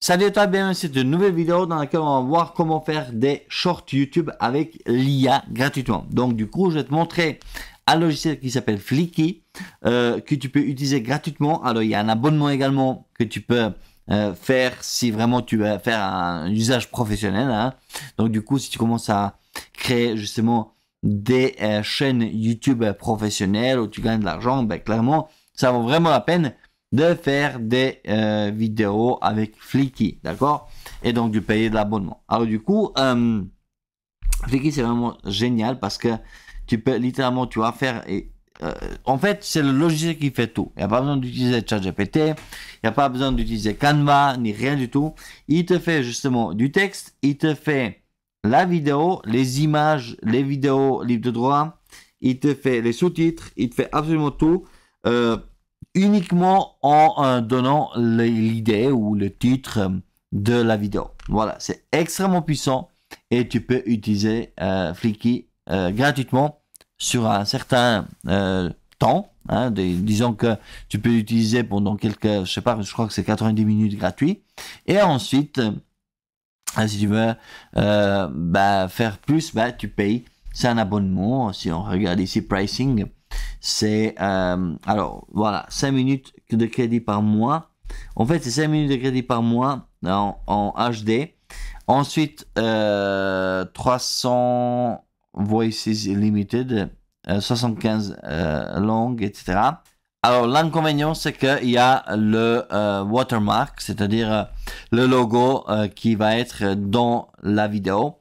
Salut à toi, bienvenue dans une nouvelle vidéo dans laquelle on va voir comment faire des shorts YouTube avec l'IA gratuitement. Donc du coup, je vais te montrer un logiciel qui s'appelle Flicky euh, que tu peux utiliser gratuitement. Alors il y a un abonnement également que tu peux euh, faire si vraiment tu veux faire un usage professionnel. Hein. Donc du coup, si tu commences à créer justement des euh, chaînes YouTube professionnelles où tu gagnes de l'argent, ben, clairement, ça vaut vraiment la peine de faire des euh, vidéos avec Flicky, d'accord Et donc de payer de l'abonnement. Alors du coup, euh, Flicky c'est vraiment génial parce que tu peux littéralement, tu vas faire... Euh, en fait, c'est le logiciel qui fait tout. Il n'y a pas besoin d'utiliser ChatGPT, il n'y a pas besoin d'utiliser Canva, ni rien du tout. Il te fait justement du texte, il te fait la vidéo, les images, les vidéos libres de droit, il te fait les sous-titres, il te fait absolument tout. Euh, uniquement en euh, donnant l'idée ou le titre euh, de la vidéo. Voilà, c'est extrêmement puissant et tu peux utiliser euh, Flicky euh, gratuitement sur un certain temps. Hein, disons que tu peux l'utiliser pendant quelques, je sais pas, je crois que c'est 90 minutes gratuit. Et ensuite, si tu veux bah, faire plus, bah, tu payes. C'est un abonnement. Si on regarde ici pricing, c'est euh, alors voilà, 5 minutes de crédit par mois. En fait, c'est 5 minutes de crédit par mois en, en HD. Ensuite, 300 euh, Voices Limited, 75 euh, langues, etc. Alors, l'inconvénient, c'est qu'il y a le watermark, c'est-à-dire le logo qui va être dans la vidéo.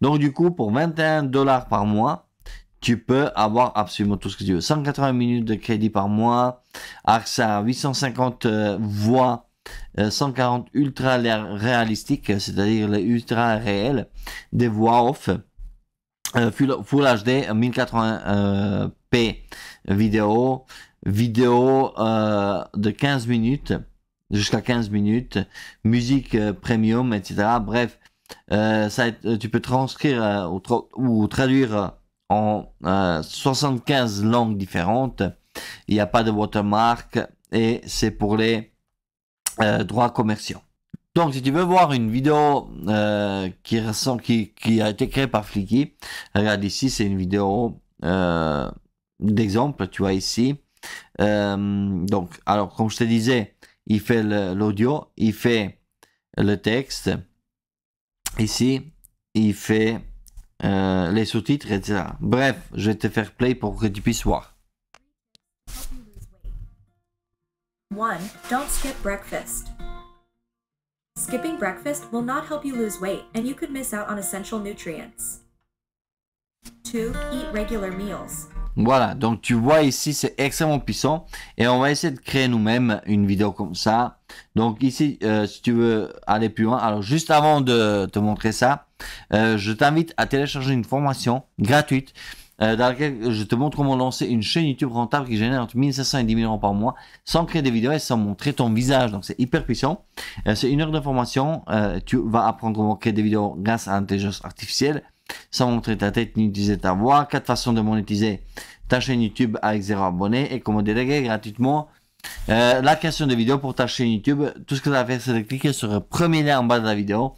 Donc, du coup, pour 21 dollars par mois, tu peux avoir absolument tout ce que tu veux. 180 minutes de crédit par mois, accès 850 voix, 140 ultra réalistiques, c'est-à-dire les ultra réels, des voix off, euh, Full HD 1080p euh, vidéo, vidéo euh, de 15 minutes jusqu'à 15 minutes, musique premium, etc. Bref, ça, tu peux transcrire ou, traduire 75 euh, langues différentes. Il n'y a pas de watermark et c'est pour les euh, droits commerciaux. Donc, si tu veux voir une vidéo euh, qui, ressent, qui, qui, a été créée par Flicky, regarde ici, c'est une vidéo d'exemple, tu vois ici. donc, alors, comme je te disais, il fait l'audio, il fait le texte. Ici, il fait euh, les sous-titres, etc. Bref, je vais te faire play pour que tu puisses voir. don't skip breakfast. Skipping breakfast will not help you lose weight, Voilà, donc tu vois ici, c'est extrêmement puissant. Et on va essayer de créer nous-mêmes une vidéo comme ça. Donc ici, euh, si tu veux aller plus loin, alors juste avant de te montrer ça, euh, je t'invite à télécharger une formation gratuite euh, dans laquelle je te montre comment lancer une chaîne YouTube rentable qui génère entre 1500 et 10 000 euros par mois sans créer des vidéos et sans montrer ton visage. Donc c'est hyper puissant. Euh, c'est une heure de formation. tu vas apprendre comment créer des vidéos grâce à l'intelligence artificielle sans montrer ta tête ni utiliser ta voix. Quatre façons de monétiser ta chaîne YouTube avec zéro abonné et comment déléguer gratuitement euh, la création de vidéo pour ta chaîne YouTube, tout ce que tu as à faire, c'est de cliquer sur le premier lien en bas de la vidéo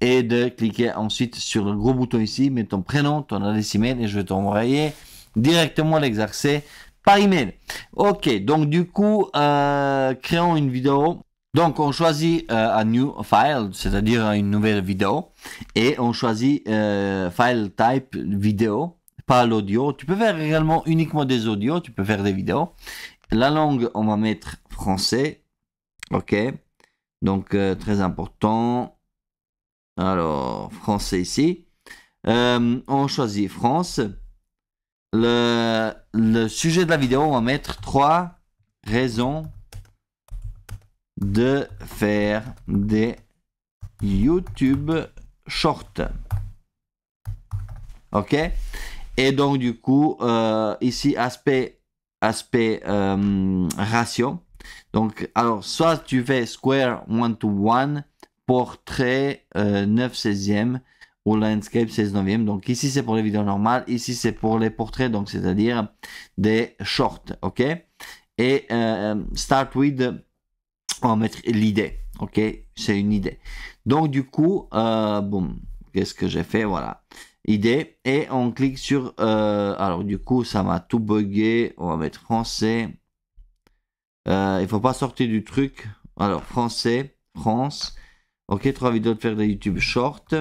et de cliquer ensuite sur le gros bouton ici, mets ton prénom, ton adresse email et je vais t'envoyer directement l'exercice par email. Ok, donc du coup, euh, créons une vidéo. Donc on choisit euh, un new file, c'est-à-dire une nouvelle vidéo, et on choisit file type vidéo pas l'audio. Tu peux faire également uniquement des audios, tu peux faire des vidéos. La langue, on va mettre français. Ok. Donc, euh, très important. Alors, français ici. Euh, on choisit France. Le, sujet de la vidéo, on va mettre trois raisons de faire des YouTube Shorts. Ok Et donc, du coup, euh, ici, aspect aspect euh, ratio. Donc, alors, soit tu fais square one-to-one, portrait euh, 9 16e ou landscape 16 9e. Donc, ici, c'est pour les vidéos normales. Ici, c'est pour les portraits, donc c'est-à-dire des shorts. OK Et euh, start with, on va mettre l'idée. OK C'est une idée. Donc, du coup, euh, bon, qu'est-ce que j'ai fait Voilà idée et on clique sur euh, alors du coup ça m'a tout bugué on va mettre français euh, il faut pas sortir du truc alors français France ok trois vidéos de faire des YouTube short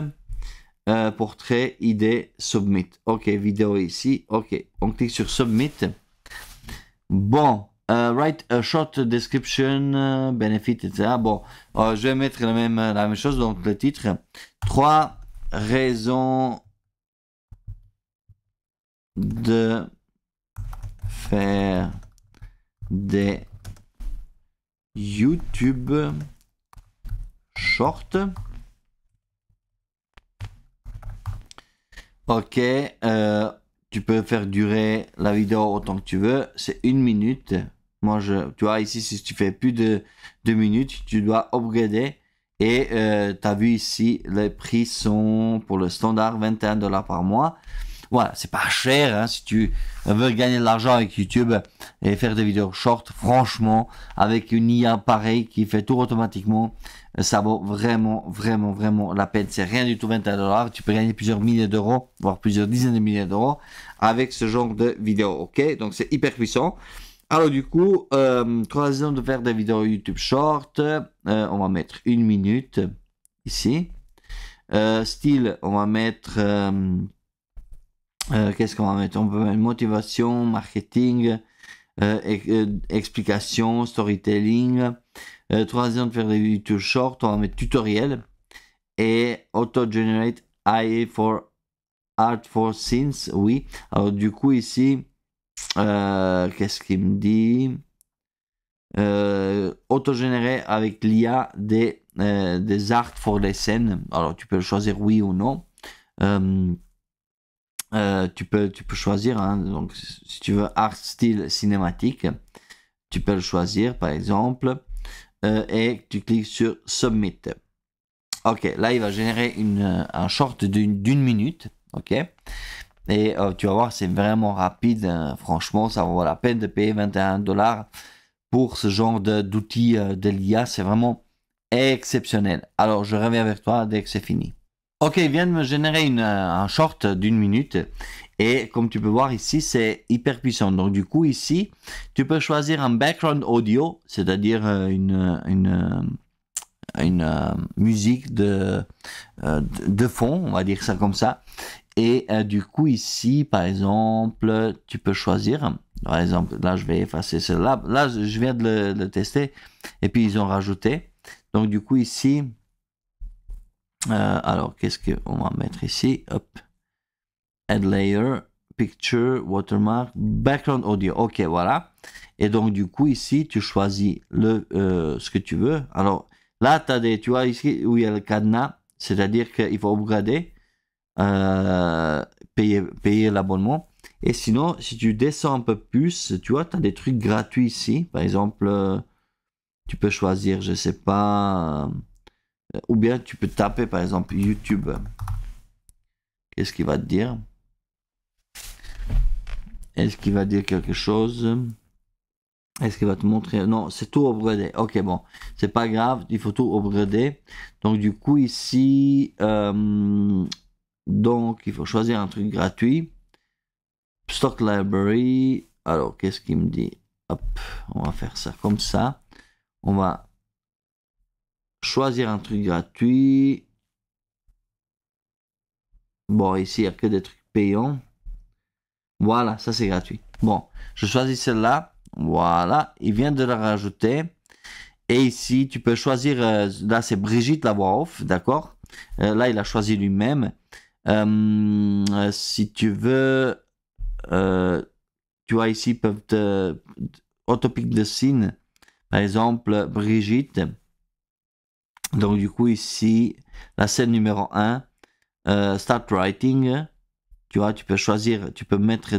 euh, portrait idée submit ok vidéo ici ok on clique sur submit bon write a short description benefit etc bon je vais mettre la même la même chose donc le titre trois raisons de faire des YouTube short. Ok, euh, tu peux faire durer la vidéo autant que tu veux. C'est une minute. Moi, je, tu vois, ici, si tu fais plus de deux minutes, tu dois upgrader. Et euh, tu as vu ici, les prix sont pour le standard 21 dollars par mois. Voilà, c'est pas cher. Hein, si tu veux gagner de l'argent avec YouTube et faire des vidéos short, franchement, avec une IA pareille qui fait tout automatiquement, ça vaut vraiment, vraiment, vraiment la peine. C'est rien du tout 21 dollars. Tu peux gagner plusieurs milliers d'euros, voire plusieurs dizaines de milliers d'euros avec ce genre de vidéos. Ok, donc c'est hyper puissant. Alors du coup, euh, troisième de faire des vidéos YouTube short. Euh, on va mettre une minute ici. Euh, style, on va mettre euh, euh, qu'est-ce qu'on va mettre On peut mettre motivation, marketing, euh, euh, explication, storytelling. troisième, de faire des vidéos short, on va mettre tutoriel. Et auto-generate AI for art for scenes, oui. Alors du coup ici, qu'est-ce qu'il me dit euh, générer avec l'IA des, des arts pour les scènes. Alors tu peux choisir oui ou non. Euh, euh, tu, peux, tu peux choisir, hein. donc, si tu veux art style cinématique, tu peux le choisir par exemple, euh, et tu cliques sur Submit. Ok, là il va générer une, euh, un short d'une minute, ok et tu vas voir, c'est vraiment rapide. Hein. Franchement, ça vaut la peine de payer 21 dollars pour ce genre d'outils de l'IA. C'est vraiment exceptionnel. Alors, je reviens vers toi dès que c'est fini. Ok, vient de me générer une, euh, un short d'une minute. Et comme tu peux voir ici, c'est hyper puissant. Donc du coup, ici, tu peux choisir un background audio, c'est-à-dire euh, une, une, euh, une, musique de, de fond, on va dire ça comme ça. Et du coup, ici, par exemple, tu peux choisir. Par exemple, là, je vais effacer cela. Là, je viens de le, le, tester. Et puis, ils ont rajouté. Donc, du coup, ici, euh, alors, qu'est-ce qu'on va mettre ici Hop. Add layer, picture, watermark, background audio. Ok, voilà. Et donc, du coup, ici, tu choisis le, euh, ce que tu veux. Alors, là, as des, tu vois ici où il y a le cadenas, c'est-à-dire qu'il faut upgrader, euh, payer, payer l'abonnement. Et sinon, si tu descends un peu plus, tu vois, tu as des trucs gratuits ici. Par exemple, tu peux choisir, je sais pas, ou bien tu peux taper par exemple YouTube. Qu'est-ce qu'il va te dire Est-ce qu'il va dire quelque chose Est-ce qu'il va te montrer Non, c'est tout upgradé. Ok, bon, c'est pas grave, il faut tout upgrader. Donc du coup ici, euh, donc il faut choisir un truc gratuit. Stock Library. Alors qu'est-ce qu'il me dit Hop, on va faire ça comme ça. On va Choisir un truc gratuit. Bon, ici, il n'y a que des trucs payants. Voilà, ça c'est gratuit. Bon, je choisis celle-là. Voilà, il vient de la rajouter. Et ici, tu peux choisir, euh, là c'est Brigitte la voix off, d'accord euh, Là, il a choisi lui-même. Euh, si tu veux, tu vois ici, peuvent te... Autopic de signe, par exemple, Brigitte. Donc du coup ici, la scène numéro 1, euh, Start Writing, tu vois, tu peux choisir, tu peux mettre,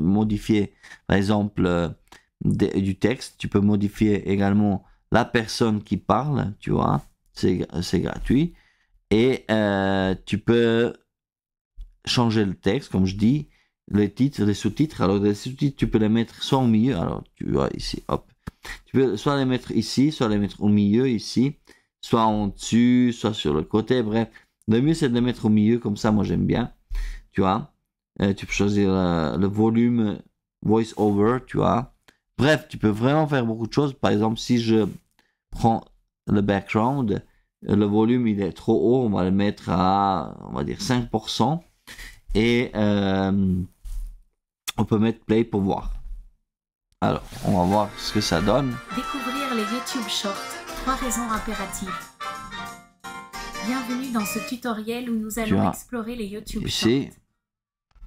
modifier par exemple euh, du texte, tu peux modifier également la personne qui parle, tu vois, c'est gratuit, et euh, tu peux changer le texte, comme je dis, les titres, les sous-titres, alors les sous-titres, tu peux les mettre soit au milieu, alors tu vois ici, hop, tu peux soit les mettre ici, soit les mettre au milieu ici, soit en-dessus, soit sur le côté, bref. Le mieux c'est de le mettre au milieu, comme ça moi j'aime bien. Tu vois, euh, tu peux choisir euh, le, volume voice over, tu vois. Bref, tu peux vraiment faire beaucoup de choses. Par exemple, si je prends le background, le volume il est trop haut, on va le mettre à, on va dire 5%. Et euh, on peut mettre play pour voir. Alors, on va voir ce que ça donne. Découvrir les YouTube Shorts trois raisons impératives. Bienvenue dans ce tutoriel où nous allons explorer les YouTube Shorts.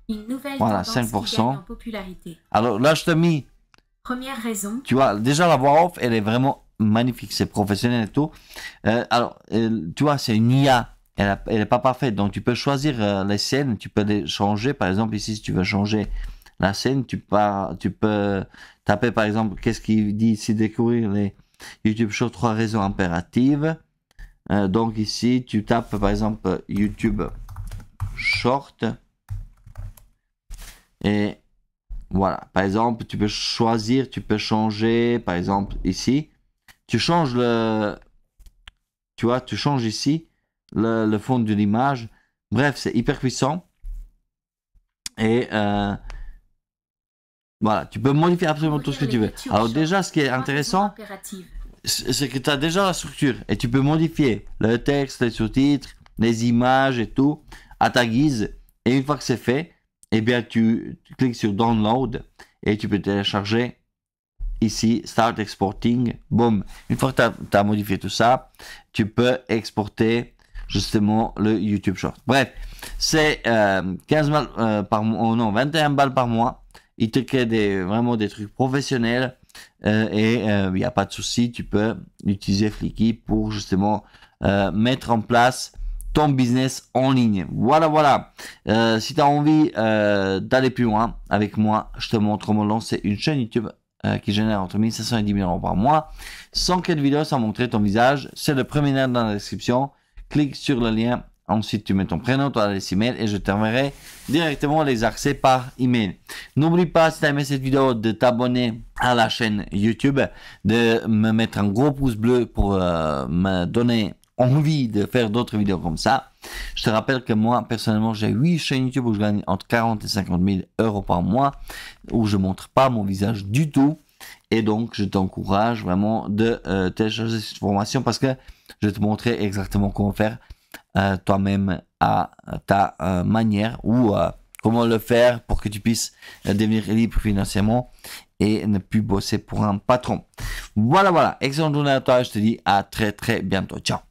Une nouvelle voilà, 5%. en popularité. Alors là, je te mis... Première raison. Tu vois, déjà la voix off, elle est vraiment magnifique, c'est professionnel et tout. Euh, alors, tu vois, c'est une IA, elle n'est pas parfaite, donc tu peux choisir euh, les scènes, tu peux les changer. Par exemple, ici, si tu veux changer la scène, tu, pars, tu peux taper, par exemple, qu'est-ce qu'il dit ici, découvrir les YouTube Short trois raisons impératives. Euh, donc ici, tu tapes par exemple YouTube Short. Et voilà, par exemple, tu peux choisir, tu peux changer, par exemple ici. Tu changes le... Tu vois, tu changes ici le, fond d'une image Bref, c'est hyper puissant. Et euh, voilà, tu peux modifier absolument tout ce que tu veux. Alors déjà, ce qui est intéressant, c'est que tu as déjà la structure et tu peux modifier le texte, les sous-titres, les images et tout à ta guise. Et une fois que c'est fait, eh bien, tu, cliques sur Download et tu peux télécharger ici Start Exporting. Boom. Une fois que tu as, modifié tout ça, tu peux exporter justement le YouTube Short. Bref, c'est 15 euh, euh, par mois, oh non, 21 balles par mois il te crée des, vraiment des trucs professionnels euh, et il euh, n'y a pas de souci, tu peux utiliser Flicky pour justement euh, mettre en place ton business en ligne. Voilà, voilà. si tu as envie d'aller plus loin avec moi, je te montre comment lancer une chaîne YouTube qui génère entre 1500 et 10 000 euros par mois. Sans quelle vidéo, sans montrer ton visage. C'est le premier lien dans la description. Clique sur le lien Ensuite, tu mets ton prénom, ton adresse email et je t'enverrai directement les accès par email. N'oublie pas, si tu as aimé cette vidéo, de t'abonner à la chaîne YouTube, de me mettre un gros pouce bleu pour euh, me donner envie de faire d'autres vidéos comme ça. Je te rappelle que moi, personnellement, j'ai 8 chaînes YouTube où je gagne entre 40 et 50 000 euros par mois, où je ne montre pas mon visage du tout. Et donc, je t'encourage vraiment de euh, télécharger cette formation parce que je vais te montrer exactement comment faire euh, toi-même à ta euh, manière ou euh, comment le faire pour que tu puisses devenir libre financièrement et ne plus bosser pour un patron. Voilà, voilà. Excellent journée à toi. Je te dis à très, très bientôt. Ciao.